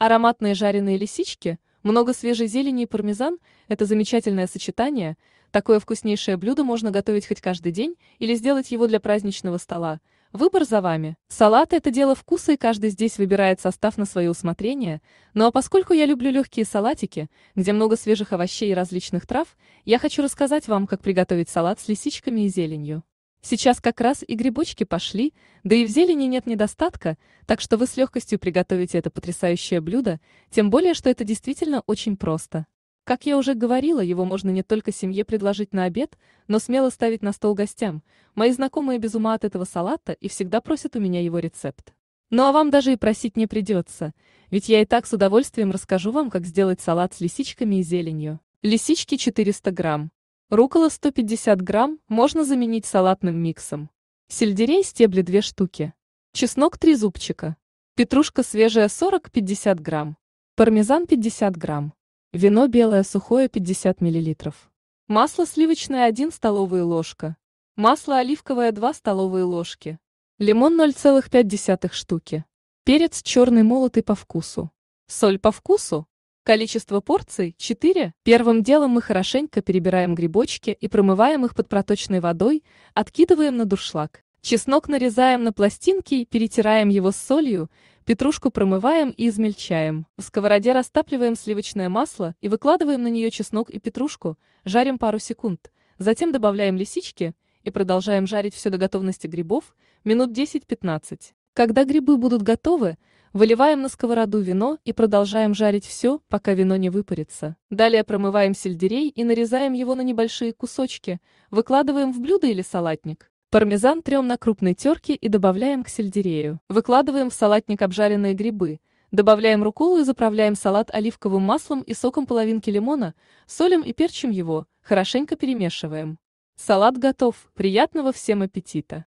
Ароматные жареные лисички, много свежей зелени и пармезан – это замечательное сочетание. Такое вкуснейшее блюдо можно готовить хоть каждый день или сделать его для праздничного стола. Выбор за вами. Салаты — это дело вкуса, и каждый здесь выбирает состав на свое усмотрение. Ну а поскольку я люблю легкие салатики, где много свежих овощей и различных трав, я хочу рассказать вам, как приготовить салат с лисичками и зеленью. Сейчас как раз и грибочки пошли, да и в зелени нет недостатка, так что вы с легкостью приготовите это потрясающее блюдо, тем более, что это действительно очень просто. Как я уже говорила, его можно не только семье предложить на обед, но смело ставить на стол гостям. Мои знакомые без ума от этого салата и всегда просят у меня его рецепт. Ну а вам даже и просить не придется, ведь я и так с удовольствием расскажу вам, как сделать салат с лисичками и зеленью. Лисички 400 грамм, Рукола 150 грамм можно заменить салатным миксом. Сельдерей стебли 2 штуки. Чеснок 3 зубчика. Петрушка свежая 40-50 грамм. Пармезан 50 грамм. Вино белое сухое 50 миллилитров. Масло сливочное 1 столовая ложка. Масло оливковое 2 столовые ложки. Лимон 0,5 штуки. Перец черный молотый по вкусу. Соль по вкусу. Количество порций – 4. Первым делом мы хорошенько перебираем грибочки и промываем их под проточной водой, откидываем на дуршлаг. Чеснок нарезаем на пластинки, перетираем его с солью, петрушку промываем и измельчаем. В сковороде растапливаем сливочное масло и выкладываем на нее чеснок и петрушку, жарим пару секунд. Затем добавляем лисички и продолжаем жарить все до готовности грибов минут 10-15. Когда грибы будут готовы, выливаем на сковороду вино и продолжаем жарить все, пока вино не выпарится. Далее промываем сельдерей и нарезаем его на небольшие кусочки, выкладываем в блюдо или салатник. Пармезан трем на крупной терке и добавляем к сельдерею. Выкладываем в салатник обжаренные грибы, добавляем руколу и заправляем салат оливковым маслом и соком половинки лимона, солим и перчим его, хорошенько перемешиваем. Салат готов, приятного всем аппетита!